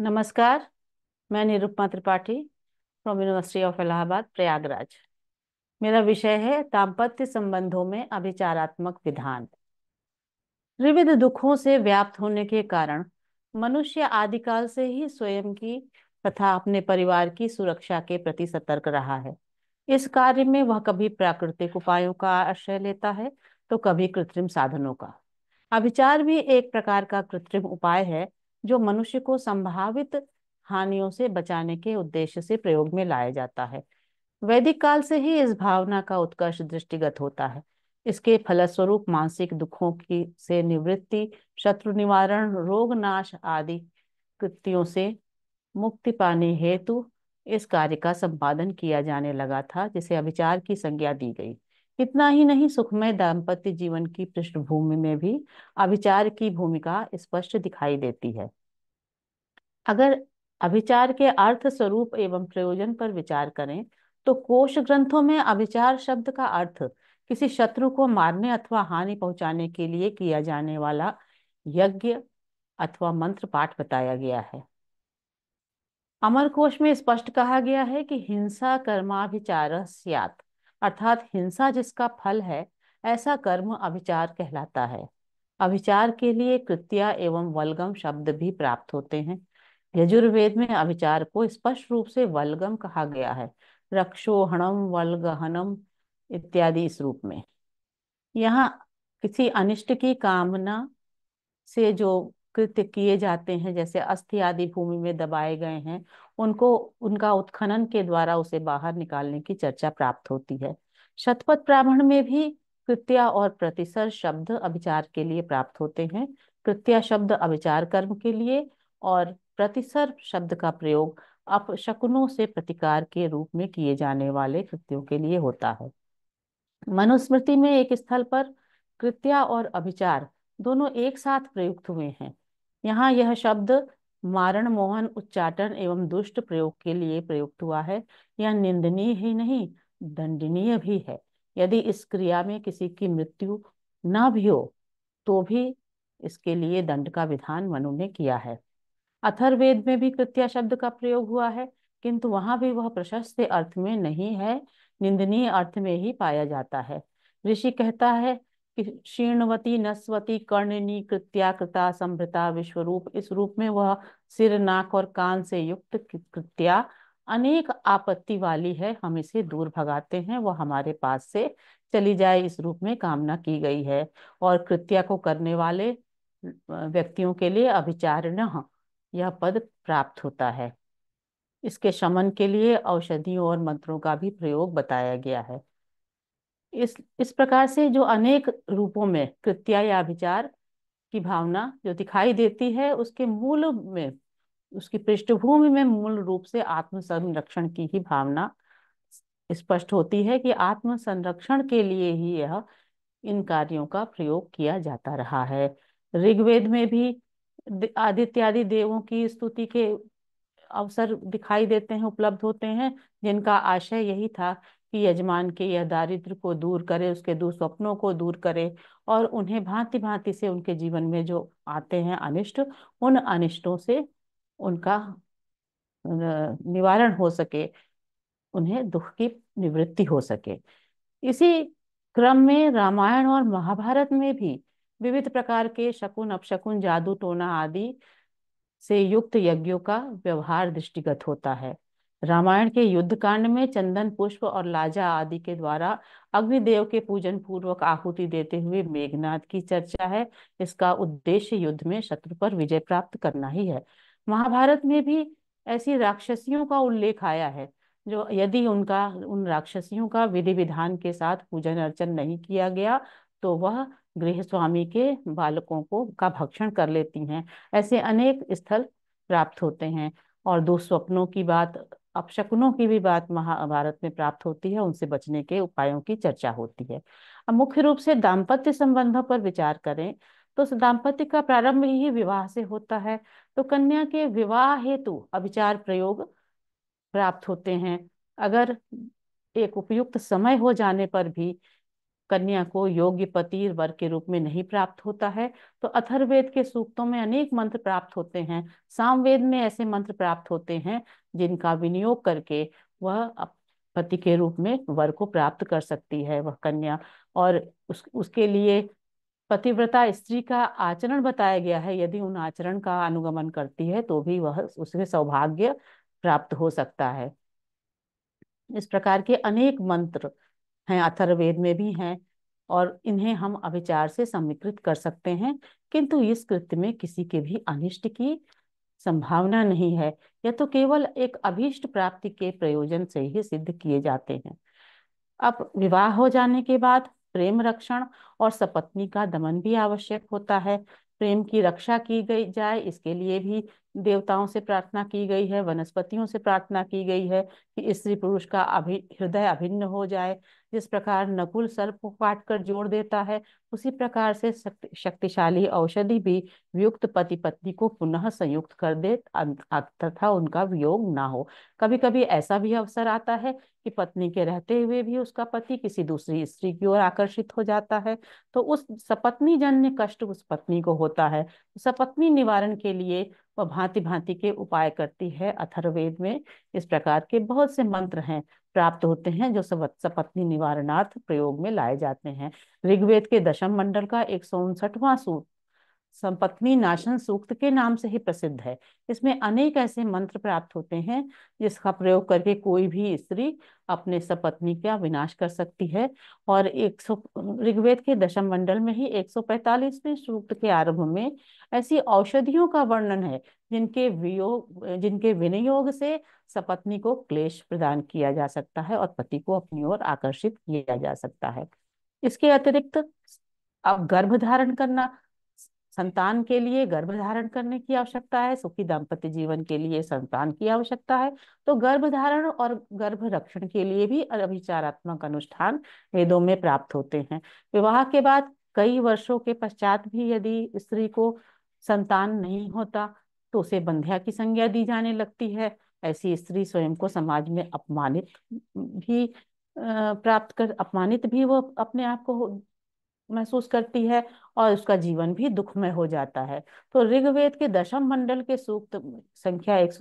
नमस्कार मैं Nirupama Tripathi from university of Allahabad Prayagraj मेरा विषय है दाम्पत्य संबंधों में अभिचारात्मक विधान विविध दुखों से व्याप्त होने के कारण मनुष्य आदिकाल से ही स्वयं की तथा अपने परिवार की सुरक्षा के प्रति सतर्क रहा है इस कार्य में वह कभी प्राकृतिक उपायों का आश्रय लेता है तो कभी कृत्रिम साधनों का अभिचार भी एक प्रकार का कृत्रिम उपाय है जो मनुष्य को संभावित हानियों से बचाने के उद्देश्य से प्रयोग में लाया जाता है वैदिक काल से ही इस भावना का उत्कर्ष दृष्टिगत होता है इसके फलस्वरूप मानसिक दुखों की से निवृत्ति शत्रु निवारण रोग नाश आदि कृतियों से मुक्ति पाने हेतु इस कार्य का संपादन किया जाने लगा था जिसे अभिचार की संज्ञा दी गई इतना ही नहीं सुखमय दाम्पत्य जीवन की पृष्ठभूमि में भी अभिचार की भूमिका स्पष्ट दिखाई देती है अगर अभिचार के अर्थ स्वरूप एवं प्रयोजन पर विचार करें तो कोश ग्रंथों में अभिचार शब्द का अर्थ किसी शत्रु को मारने अथवा हानि पहुंचाने के लिए किया जाने वाला यज्ञ अथवा मंत्र पाठ बताया गया है अमर कोश में स्पष्ट कहा गया है कि हिंसा कर्माभिचार सियात अर्थात हिंसा जिसका फल है ऐसा कर्म अभिचार कहलाता है अभिचार के लिए कृत्या एवं वलगम शब्द भी प्राप्त होते हैं यजुर्वेद में अभिचार को स्पष्ट रूप से वलगम कहा गया है रक्षोहणम वलगहनम इत्यादि इस रूप में यहाँ किसी अनिष्ट की कामना से जो कृत्य किए जाते हैं जैसे अस्थि आदि भूमि में दबाए गए हैं उनको उनका उत्खनन के द्वारा उसे बाहर निकालने की चर्चा प्राप्त होती है शतपथ ब्राह्मण में भी कृत्या और प्रतिसर शब्द अभिचार के लिए प्राप्त होते हैं कृत्या शब्द अभिचार कर्म के लिए और प्रतिसर शब्द का प्रयोग अपशकुनों से प्रतिकार के रूप में किए जाने वाले कृत्यों के लिए होता है मनुस्मृति में एक स्थल पर कृत्या और अभिचार दोनों एक साथ प्रयुक्त हुए हैं यहाँ यह शब्द मारण मोहन उच्चाटन एवं दुष्ट प्रयोग के लिए प्रयुक्त हुआ है यह निंदनीय ही नहीं दंडनीय भी है यदि इस क्रिया में किसी की मृत्यु न भी हो तो भी इसके लिए दंड का विधान मनु ने किया है अथर्वेद में भी कृत्या शब्द का प्रयोग हुआ है किंतु वहां भी वह प्रशस्त अर्थ में नहीं है निंदनीय अर्थ में ही पाया जाता है ऋषि कहता है शीर्णवती नस्वती कर्णनी कृत्या कृता संभृता विश्व रूप इस रूप में वह सिर नाक और कान से युक्त कृत्या अनेक आपत्ति वाली है हम इसे दूर भगाते हैं वह हमारे पास से चली जाए इस रूप में कामना की गई है और कृत्या को करने वाले व्यक्तियों के लिए अभिचारण यह पद प्राप्त होता है इसके शमन के लिए औषधियों और मंत्रों का भी प्रयोग बताया गया है इस इस प्रकार से जो अनेक रूपों में कृत्या या विचार की भावना जो दिखाई देती है उसके मूल में उसकी पृष्ठभूमि में मूल रूप से आत्म संरक्षण की ही भावना स्पष्ट होती है कि आत्म संरक्षण के लिए ही यह इन कार्यों का प्रयोग किया जाता रहा है ऋग्वेद में भी आदित्यादि देवों की स्तुति के अवसर दिखाई देते हैं उपलब्ध होते हैं जिनका आशय यही था कि यजमान के यह दारिद्र को दूर करे उसके दुस्वप्नों को दूर करे और उन्हें भांति भांति से उनके जीवन में जो आते हैं अनिष्ट उन अनिष्टों से उनका निवारण हो सके उन्हें दुख की निवृत्ति हो सके इसी क्रम में रामायण और महाभारत में भी विविध प्रकार के शकुन अपशकुन जादू टोना आदि से युक्त यज्ञों का व्यवहार दृष्टिगत होता है रामायण के युद्ध कांड में चंदन पुष्प और लाजा आदि के द्वारा अग्निदेव के पूजन पूर्वक आहुति देते हुए मेघनाथ की चर्चा है इसका उद्देश्य युद्ध में शत्रु पर विजय प्राप्त करना ही है महाभारत में भी ऐसी राक्षसियों का उल्लेख आया है जो यदि उनका उन राक्षसियों का विधि विधान के साथ पूजन अर्चन नहीं किया गया तो वह गृह स्वामी के बालकों को का भक्षण कर लेती हैं ऐसे अनेक स्थल प्राप्त होते हैं और दो स्वप्नों की बात अपशकुनों की भी बात महाभारत में प्राप्त होती है उनसे बचने के उपायों की चर्चा होती है अब मुख्य रूप से दाम्पत्य संबंधों पर विचार करें तो दाम्पत्य का प्रारंभ ही विवाह से होता है तो कन्या के विवाह हेतु अभिचार प्रयोग प्राप्त होते हैं अगर एक उपयुक्त समय हो जाने पर भी कन्या को योग्य पति वर के रूप में नहीं प्राप्त होता है तो अथर्वेद के सूक्तों में अनेक मंत्र प्राप्त होते हैं सामवेद में ऐसे मंत्र प्राप्त होते हैं जिनका विनियोग करके वह पति के रूप में वर को प्राप्त कर सकती है वह कन्या और उस, उसके लिए पतिव्रता स्त्री का आचरण बताया गया है यदि उन आचरण का अनुगमन करती है तो भी वह उसके सौभाग्य प्राप्त हो सकता है इस प्रकार के अनेक मंत्र हैं अथर्वेद में भी हैं और इन्हें हम अभिचार से समीकृत कर सकते हैं किंतु इस कृत्य में किसी के भी अनिष्ट की संभावना नहीं है यह तो केवल एक अभीष्ट प्राप्ति के प्रयोजन से ही सिद्ध किए जाते हैं अब विवाह हो जाने के बाद प्रेम रक्षण और सपत्नी का दमन भी आवश्यक होता है प्रेम की रक्षा की गई जाए इसके लिए भी देवताओं से प्रार्थना की गई है वनस्पतियों से प्रार्थना की गई है कि स्त्री पुरुष का अभि हृदय अभिन्न हो जाए जिस प्रकार नकुल सर्प को काट कर जोड़ देता है उसी प्रकार से शक्ति, शक्तिशाली औषधि भी वियुक्त पति पत्नी को पुनः संयुक्त कर दे तथा उनका वियोग ना हो कभी कभी ऐसा भी अवसर आता है कि पत्नी के रहते हुए भी उसका पति किसी दूसरी स्त्री की ओर आकर्षित हो जाता है तो उस सपत्नी जन्य कष्ट उस पत्नी को होता है सपत्नी निवारण के लिए वह भांति भांति के उपाय करती है अथर्वेद में इस प्रकार के बहुत से मंत्र हैं प्राप्त होते हैं जो सपत्नी निवारणार्थ प्रयोग में लाए जाते हैं ऋग्वेद के दशम मंडल का एक सौ उनसठवा सूत्र संपत्नी नाशन सूक्त के नाम से ही प्रसिद्ध है इसमें अनेक ऐसे मंत्र प्राप्त होते हैं जिसका प्रयोग करके कोई भी स्त्री अपने सपत्नी का विनाश कर सकती है और एक ऋग्वेद के दशम मंडल में ही एक सौ सूक्त के आरंभ में ऐसी औषधियों का वर्णन है जिनके वियोग जिनके विनियोग से सपत्नी को क्लेश प्रदान किया जा सकता है और पति को अपनी ओर आकर्षित किया जा सकता है इसके अतिरिक्त अब गर्भ धारण करना संतान के लिए गर्भ धारण करने की आवश्यकता है सुखी दाम्पत्य जीवन के लिए संतान की आवश्यकता है तो गर्भ धारण और गर्भ रक्षण के लिए भी अभिचारात्मक अनुष्ठान वेदों में प्राप्त होते हैं विवाह के बाद कई वर्षों के पश्चात भी यदि स्त्री को संतान नहीं होता तो उसे बंध्या की संज्ञा दी जाने लगती है ऐसी स्त्री स्वयं को समाज में अपमानित भी प्राप्त कर अपमानित भी वो अपने आप को महसूस करती है और उसका जीवन भी दुखमय हो जाता है तो ऋग्वेद के दशम मंडल के सूक्त संख्या एक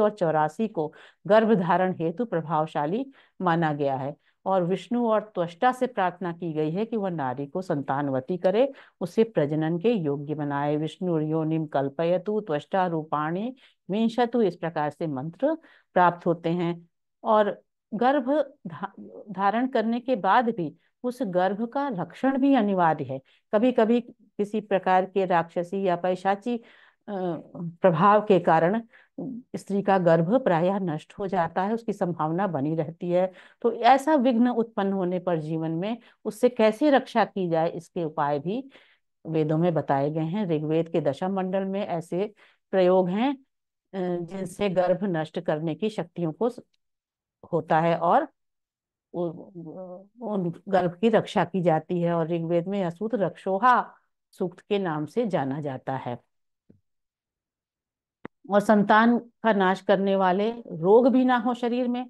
और चौरासी को गर्भ धारण हेतु प्रभावशाली माना गया है और विष्णु और त्वष्टा से प्रार्थना की गई है कि वह नारी को संतानवती करे उसे प्रजनन के योग्य बनाए विष्णु योनिम कल्पयतु त्वष्टा रूपाणी विंशतु इस प्रकार से मंत्र प्राप्त होते हैं और गर्भ धारण करने के बाद भी उस गर्भ का रक्षण भी अनिवार्य है कभी कभी किसी प्रकार के राक्षसी या पैशाची प्रभाव के कारण स्त्री का गर्भ प्रायः नष्ट हो जाता है उसकी संभावना बनी रहती है तो ऐसा विघ्न उत्पन्न होने पर जीवन में उससे कैसे रक्षा की जाए इसके उपाय भी वेदों में बताए गए हैं ऋग्वेद के दशम मंडल में ऐसे प्रयोग हैं जिनसे गर्भ नष्ट करने की शक्तियों को होता है और उन गर्भ की रक्षा की जाती है और ऋग्वेद में यह रक्षोहा सूक्त के नाम से जाना जाता है और संतान का नाश करने वाले रोग भी ना हो शरीर में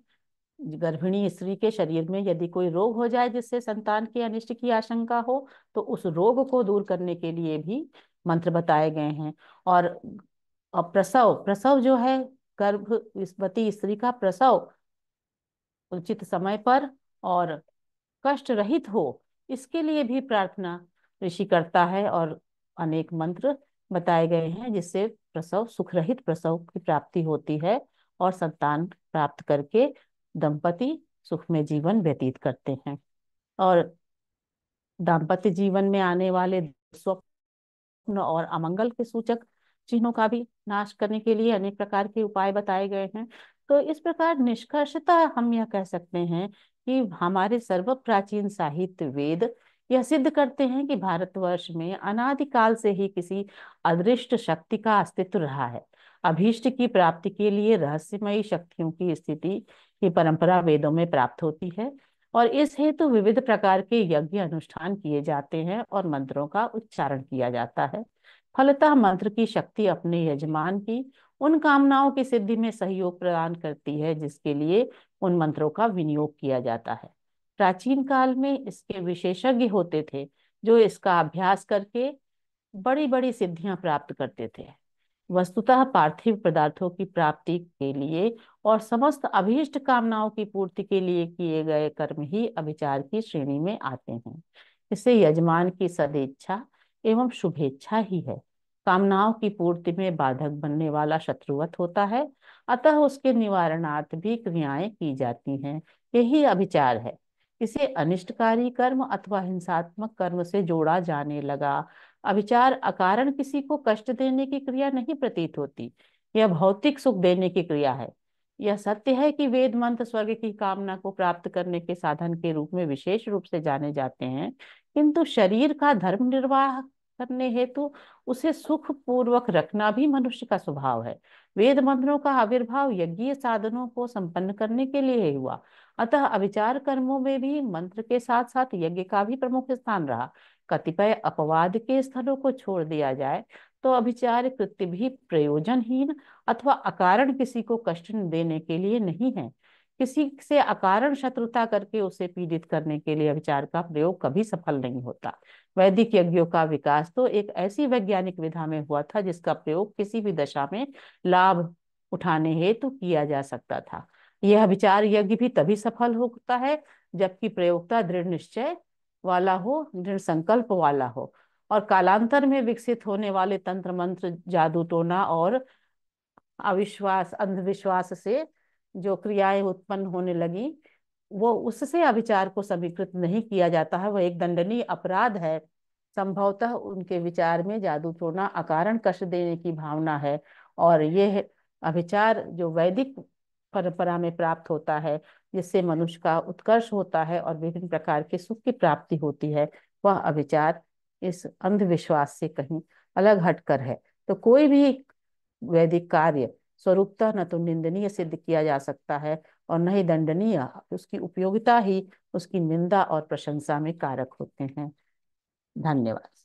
गर्भिणी स्त्री के शरीर में यदि कोई रोग हो जाए जिससे संतान के अनिष्ट की आशंका हो तो उस रोग को दूर करने के लिए भी मंत्र बताए गए हैं और प्रसव प्रसव जो है गर्भवती स्त्री का प्रसव उचित समय पर और कष्ट रहित हो इसके लिए भी प्रार्थना ऋषि करता है और अनेक मंत्र बताए गए हैं जिससे प्रसव सुख रहित प्रसव की प्राप्ति होती है और संतान प्राप्त करके दंपति सुख में जीवन व्यतीत करते हैं और दाम्पत्य जीवन में आने वाले स्वप्न और अमंगल के सूचक चिन्हों का भी नाश करने के लिए अनेक प्रकार के उपाय बताए गए हैं तो इस प्रकार निष्कर्षता हम यह कह सकते हैं कि हमारे सर्व प्राचीन साहित्य वेद यह सिद्ध करते हैं कि भारतवर्ष में अनादिकाल से ही किसी अदृष्ट शक्ति का अस्तित्व रहा है अभीष्ट की प्राप्ति के लिए रहस्यमयी शक्तियों की स्थिति की परंपरा वेदों में प्राप्त होती है और इस हेतु तो विविध प्रकार के यज्ञ अनुष्ठान किए जाते हैं और मंत्रों का उच्चारण किया जाता है फलतः मंत्र की शक्ति अपने यजमान की उन कामनाओं की सिद्धि में सहयोग प्रदान करती है जिसके लिए उन मंत्रों का विनियोग किया जाता है प्राचीन काल में इसके विशेषज्ञ होते थे जो इसका अभ्यास करके बड़ी बड़ी सिद्धियां प्राप्त करते थे वस्तुतः पार्थिव पदार्थों की प्राप्ति के लिए और समस्त अभीष्ट कामनाओं की पूर्ति के लिए किए गए कर्म ही अभिचार की श्रेणी में आते हैं इसे यजमान की सदेच्छा एवं शुभेच्छा ही है कामनाओं की पूर्ति में बाधक बनने वाला शत्रुवत होता है अतः उसके निवारणार्थ भी क्रियाएं की जाती हैं यही अभिचार है इसे अनिष्टकारी कर्म अथवा हिंसात्मक कर्म से जोड़ा जाने लगा अभिचार अकारण किसी को कष्ट देने की क्रिया नहीं प्रतीत होती यह भौतिक सुख देने की क्रिया है यह सत्य है कि वेद मंत्र स्वर्ग की कामना को प्राप्त करने के साधन के रूप में विशेष रूप से जाने जाते हैं किंतु शरीर का धर्म निर्वाह करने हेतु उसे सुख पूर्वक रखना भी मनुष्य का स्वभाव है वेद मंत्रों का आविर्भाव यज्ञ साधनों को संपन्न करने के लिए हुआ अतः अविचार कर्मों में भी मंत्र के साथ साथ यज्ञ का भी प्रमुख स्थान रहा कतिपय अपवाद के स्थलों को छोड़ दिया जाए तो अभिचार कृत्य भी प्रयोजनहीन अथवा अकारण किसी को कष्ट देने के लिए नहीं है किसी से अकारण शत्रुता करके उसे पीड़ित करने के लिए विचार का प्रयोग कभी सफल नहीं होता वैदिक यज्ञों का विकास तो एक ऐसी वैज्ञानिक विधा में हुआ था जिसका प्रयोग किसी भी दशा में लाभ उठाने हेतु तो किया जा सकता था यह विचार यज्ञ भी तभी सफल होता है जबकि प्रयोगता दृढ़ निश्चय वाला हो दृढ़ संकल्प वाला हो और कालांतर में विकसित होने वाले तंत्र मंत्र जादू टोना और अविश्वास अंधविश्वास से जो क्रियाएं उत्पन्न होने लगी वो उससे अभिचार को समीकृत नहीं किया जाता है वह एक दंडनीय अपराध है संभवतः उनके विचार में जादू टोना अकारण कष्ट देने की भावना है और यह अभिचार जो वैदिक परंपरा में प्राप्त होता है जिससे मनुष्य का उत्कर्ष होता है और विभिन्न प्रकार के सुख की प्राप्ति होती है वह अभिचार इस अंधविश्वास से कहीं अलग हटकर है तो कोई भी वैदिक कार्य स्वरूपता न तो निंदनीय सिद्ध किया जा सकता है और न ही दंडनीय उसकी उपयोगिता ही उसकी निंदा और प्रशंसा में कारक होते हैं धन्यवाद